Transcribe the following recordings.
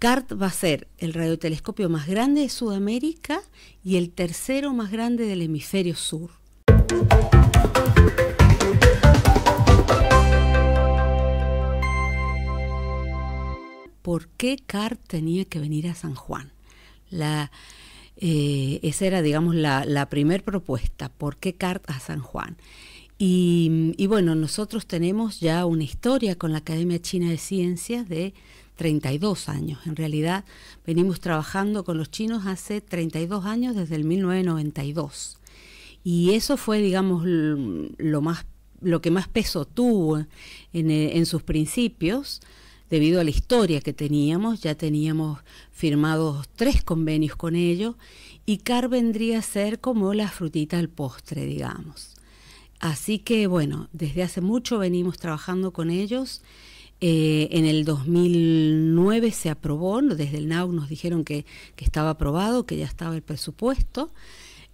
CART va a ser el radiotelescopio más grande de Sudamérica y el tercero más grande del hemisferio sur. ¿Por qué CART tenía que venir a San Juan? Eh, esa era, digamos, la, primer propuesta. ¿Por qué CART a San Juan? y, bueno, nosotros tenemos ya una historia con la Academia China de Ciencias de 32 años. En realidad venimos trabajando con los chinos hace 32 años, desde el 1992. Y eso fue, digamos, lo, más, lo que más peso tuvo en, eh, en sus principios debido a la historia que teníamos, ya teníamos firmados tres convenios con ellos y CAR vendría a ser como la frutita al postre, digamos. Así que bueno, desde hace mucho venimos trabajando con ellos eh, en el 2009 se aprobó, desde el NAU nos dijeron que, estaba aprobado, que ya estaba el presupuesto.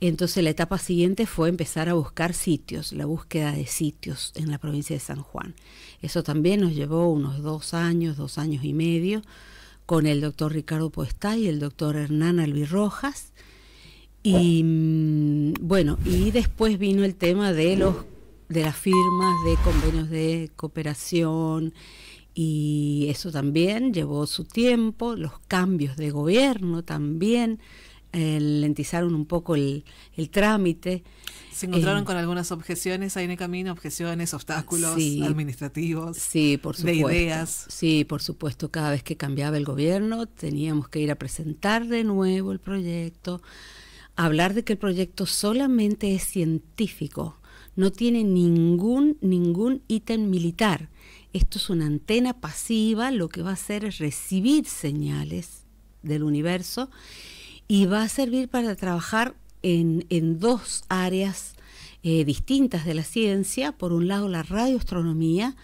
Entonces la etapa siguiente fue empezar a buscar sitios, la búsqueda de sitios en la provincia de San Juan. Eso también nos llevó unos dos años, dos años y medio, con el doctor Ricardo Poestá y el doctor Hernán Rojas. Y mm, bueno, y después vino el tema de los de las firmas de convenios de cooperación, y eso también llevó su tiempo, los cambios de gobierno también eh, lentizaron un poco el, el trámite. Se encontraron eh, con algunas objeciones ahí en el camino, objeciones, obstáculos administrativos, sí, por de ideas. Sí, por supuesto, cada vez que cambiaba el gobierno teníamos que ir a presentar de nuevo el proyecto, hablar de que el proyecto solamente es científico, no tiene ningún, ningún ítem militar esto es una antena pasiva, lo que va a hacer es recibir señales del universo y va a servir para trabajar en, dos áreas eh, distintas de la ciencia. Por un lado, la radioastronomía,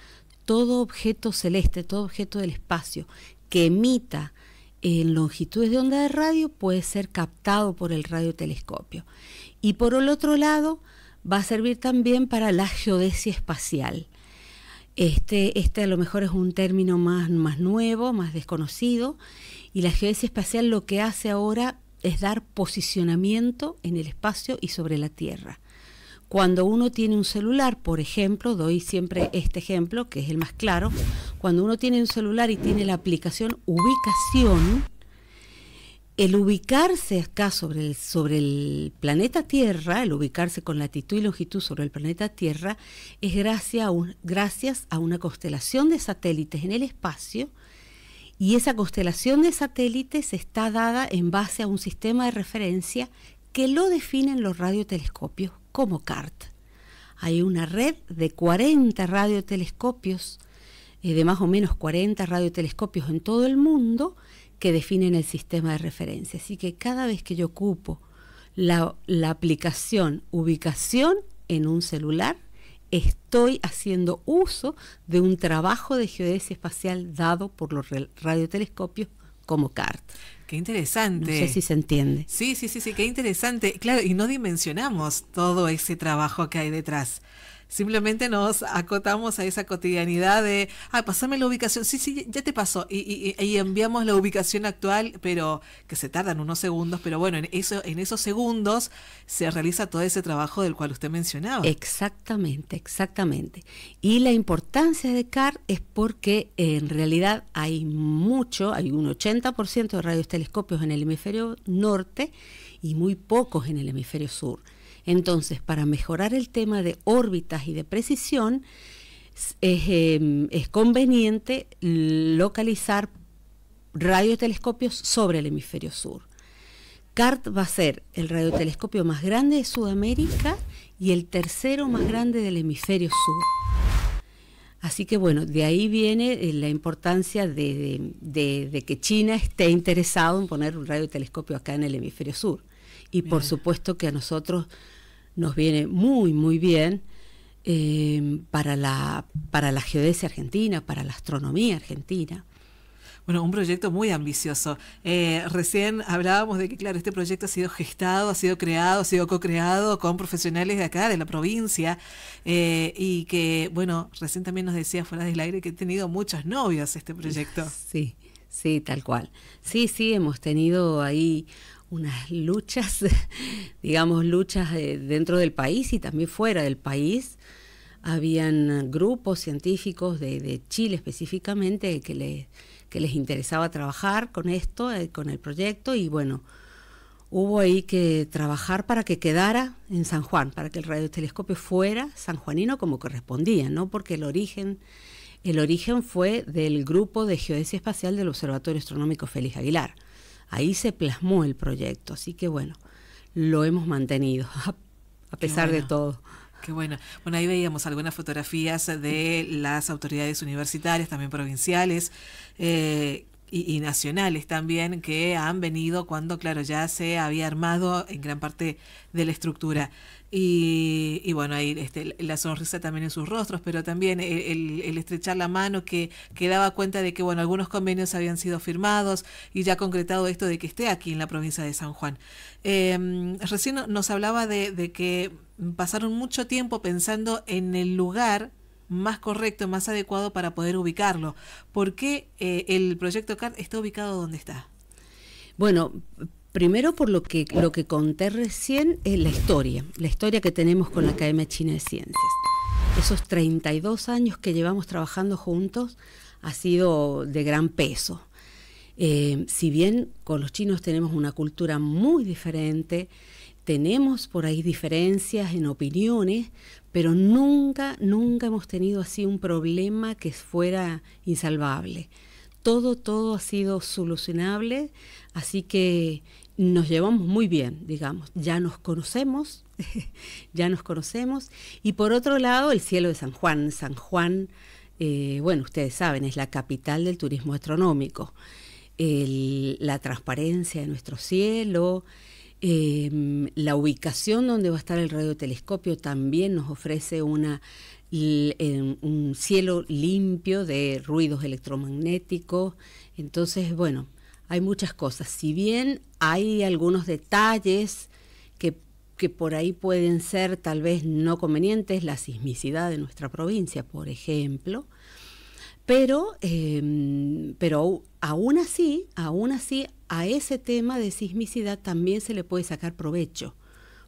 todo objeto celeste, todo objeto del espacio que emita en eh, longitudes de onda de radio puede ser captado por el radiotelescopio. Y por el otro lado, va a servir también para la geodesia espacial este, este, a lo mejor es un término más, más nuevo, más desconocido, y la geodesia espacial lo que hace ahora es dar posicionamiento en el espacio y sobre la Tierra. Cuando uno tiene un celular, por ejemplo, doy siempre este ejemplo, que es el más claro, cuando uno tiene un celular y tiene la aplicación ubicación, el ubicarse acá sobre el, sobre el planeta Tierra, el ubicarse con latitud y longitud sobre el planeta Tierra, es gracias a, gracias a una constelación de satélites en el espacio y esa constelación de satélites está dada en base a un sistema de referencia que lo definen los radiotelescopios como CART. Hay una red de 40 radiotelescopios, eh, de más o menos 40 radiotelescopios en todo el mundo, que definen el sistema de referencia. Así que cada vez que yo ocupo la, aplicación ubicación en un celular, estoy haciendo uso de un trabajo de geodesia espacial dado por los radiotelescopios como CART. Qué interesante. No sé si se entiende. Sí, sí, sí, sí, qué interesante. Claro, y no dimensionamos todo ese trabajo que hay detrás. Simplemente nos acotamos a esa cotidianidad de, ah, pasame la ubicación, sí, sí, ya te pasó, y, enviamos la ubicación actual, pero que se tardan unos segundos, pero bueno, en, eso, en esos segundos se realiza todo ese trabajo del cual usted mencionaba. Exactamente, exactamente. Y la importancia de CAR es porque eh, en realidad hay mucho, hay un 80% de radiotelescopios en el hemisferio norte y muy pocos en el hemisferio sur. Entonces, para mejorar el tema de órbitas y de precisión, em, es, conveniente localizar radiotelescopios sobre el hemisferio sur. CART va a ser el radiotelescopio más grande de Sudamérica y el tercero más grande del hemisferio sur. Así que bueno, de ahí viene eh, la importancia de que China esté interesado en poner un radiotelescopio acá en el hemisferio sur y por supuesto que a nosotros nos viene muy, muy bien eh, para, la, para la geodesia argentina, para la astronomía argentina. Bueno, un proyecto muy ambicioso. Eh, recién hablábamos de que, claro, este proyecto ha sido gestado, ha sido creado, ha sido co-creado con profesionales de acá, de la provincia, eh, y que, bueno, recién también nos decía fuera del aire que he tenido muchas novias este proyecto. Sí, sí, tal cual. Sí, sí, hemos tenido ahí unas luchas, digamos, luchas eh, dentro del país y también fuera del país. Habían grupos científicos de, Chile específicamente que, les interesaba trabajar con esto, eh, con el proyecto, y bueno, hubo ahí que trabajar para que quedara en San Juan, para que el radiotelescopio fuera sanjuanino como correspondía, ¿no? Porque el origen, el origen fue del grupo de geodesia espacial del Observatorio Astronómico Félix Aguilar ahí se plasmó el proyecto. Así que bueno, lo hemos mantenido a pesar de todo. Qué bueno. Bueno, ahí veíamos algunas fotografías de las autoridades universitarias, también provinciales, eh, y, nacionales también que han venido cuando, claro, ya se había armado en gran parte de la estructura. Y, bueno, ahí este, la sonrisa también en sus rostros, pero también el, estrechar la mano que, daba cuenta de que, bueno, algunos convenios habían sido firmados y ya concretado esto de que esté aquí en la provincia de San Juan. Em, recién nos hablaba de, de que pasaron mucho tiempo pensando en el lugar más correcto, más adecuado para poder ubicarlo. ¿Por qué eh, el proyecto CART está ubicado donde está? Bueno, primero por lo que, lo que conté recién, es la historia, la historia que tenemos con la Academia China de Ciencias. Esos 32 años que llevamos trabajando juntos ha sido de gran peso. Eh, si bien con los chinos tenemos una cultura muy diferente, tenemos por ahí diferencias en opiniones, pero nunca, nunca hemos tenido así un problema que fuera insalvable. Todo, todo ha sido solucionable, así que nos llevamos muy bien, digamos. Ya nos conocemos, ya nos conocemos. Y por otro lado, el cielo de San Juan. San Juan, eh, bueno, ustedes saben, es la capital del turismo astronómico. la transparencia de nuestro cielo, Em, la ubicación donde va a estar el radiotelescopio también nos ofrece em, un cielo limpio de ruidos electromagnéticos. Entonces, bueno, hay muchas cosas. Si bien hay algunos detalles que, por ahí pueden ser tal vez no convenientes, la sismicidad de nuestra provincia, por ejemplo, pero, em, pero aún así, aún así, a ese tema de sismicidad también se le puede sacar provecho,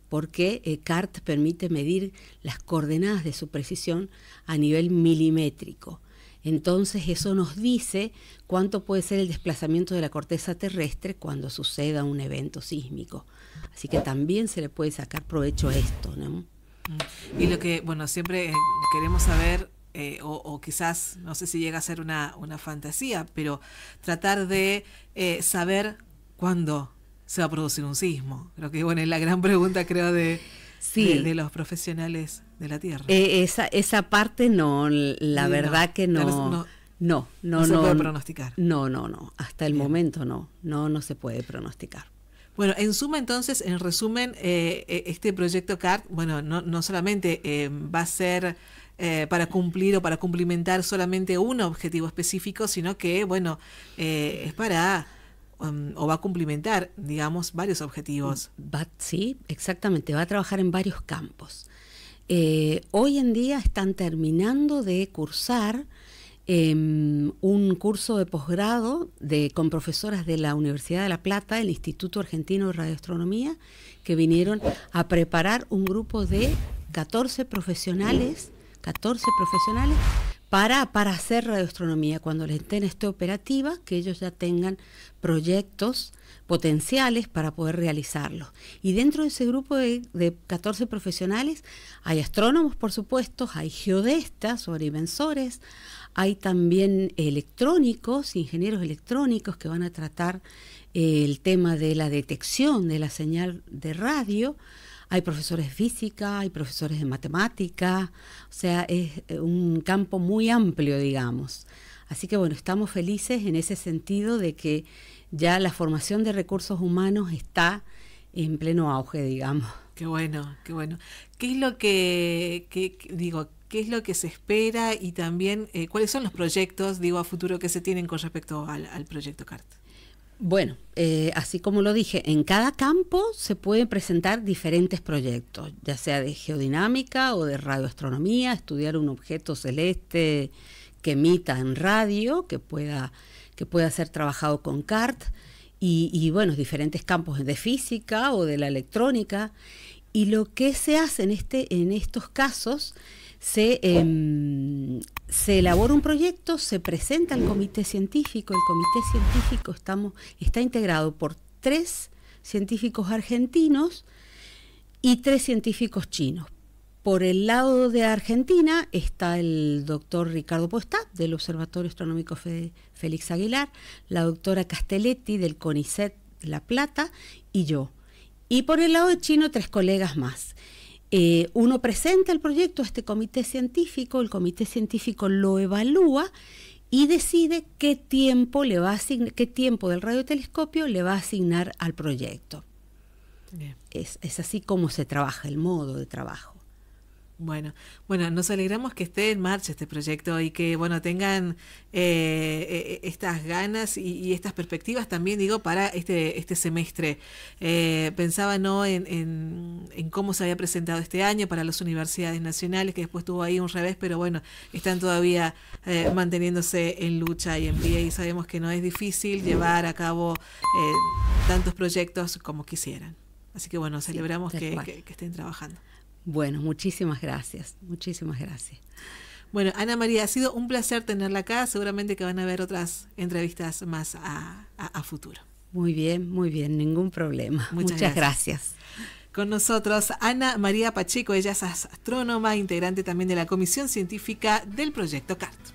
porque eh, CART permite medir las coordenadas de su precisión a nivel milimétrico. Entonces eso nos dice cuánto puede ser el desplazamiento de la corteza terrestre cuando suceda un evento sísmico. Así que también se le puede sacar provecho a esto. Mm. Y lo que, bueno, siempre eh, queremos saber eh, o, quizás, no sé si llega a ser una, una fantasía, pero tratar de eh, saber cuándo se va a producir un sismo. Creo que, bueno, es la gran pregunta, creo, de, de, los profesionales de la Tierra. Eh, esa, esa parte no, la verdad que no. no no, no, no se puede pronosticar. No, no, no. Hasta el momento no. No, no se puede pronosticar. Bueno, en suma entonces, en resumen, este proyecto CART, bueno, no, solamente va a ser eh, para cumplir o para cumplimentar solamente un objetivo específico, sino que, bueno, eh, es para um, o va a cumplimentar, digamos, varios objetivos. sí, exactamente, va a trabajar en varios campos. Eh, hoy en día están terminando de cursar em, un curso de posgrado con profesoras de la Universidad de La Plata, el Instituto Argentino de Radioastronomía, que vinieron a preparar un grupo de 14 profesionales 14 profesionales para, para hacer radioastronomía, cuando la antena esté operativa, que ellos ya tengan proyectos potenciales para poder realizarlos. Y dentro de ese grupo de, 14 profesionales hay astrónomos, por supuesto, hay geodestas, o inventores, hay también electrónicos, ingenieros electrónicos que van a tratar eh, el tema de la detección de la señal de radio, hay profesores de física, hay profesores de matemática, o sea, es eh, un campo muy amplio, digamos. Así que bueno, estamos felices en ese sentido de que ya la formación de recursos humanos está en pleno auge, digamos. Qué bueno, qué bueno. ¿Qué es lo que, digo, qué es lo que se espera y también eh, cuáles son los proyectos, digo, a futuro que se tienen con respecto al, al proyecto CART? Bueno, eh, así como lo dije, en cada campo se pueden presentar diferentes proyectos, ya sea de geodinámica o de radioastronomía, estudiar un objeto celeste que emita en radio, que pueda, que pueda ser trabajado con CART, y, bueno, diferentes campos de física o de la electrónica. Y lo que se hace en, este, en estos casos Em, se, elabora un proyecto, se presenta al comité científico, el comité científico estamos, está integrado por tres científicos argentinos y tres científicos chinos. Por el lado de Argentina está el doctor Ricardo Postat, del Observatorio Astronómico Félix Aguilar, la doctora Castelletti del CONICET La Plata y yo. Y por el lado de Chino, tres colegas más. Eh, uno presenta el proyecto a este comité científico, el comité científico lo evalúa y decide qué tiempo, le va a qué tiempo del radiotelescopio le va a asignar al proyecto. es así como se trabaja, el modo de trabajo. Bueno, bueno, nos alegramos que esté en marcha este proyecto y que bueno tengan eh, eh, eh, estas ganas y, estas perspectivas también digo para este este semestre. pensaba no en, en, cómo se había presentado este año para las universidades nacionales que después tuvo ahí un revés, pero bueno están todavía manteniéndose en lucha y en pie y sabemos que no es difícil llevar a cabo tantos proyectos como quisieran. Así que bueno celebramos que estén trabajando. Bueno, muchísimas gracias, muchísimas gracias. Bueno, Ana María, ha sido un placer tenerla acá. Seguramente que van a haber otras entrevistas más a, futuro. Muy bien, muy bien, ningún problema. Muchas, gracias. gracias. Con nosotros Ana María Pacheco, ella es astrónoma, integrante también de la Comisión Científica del Proyecto CART.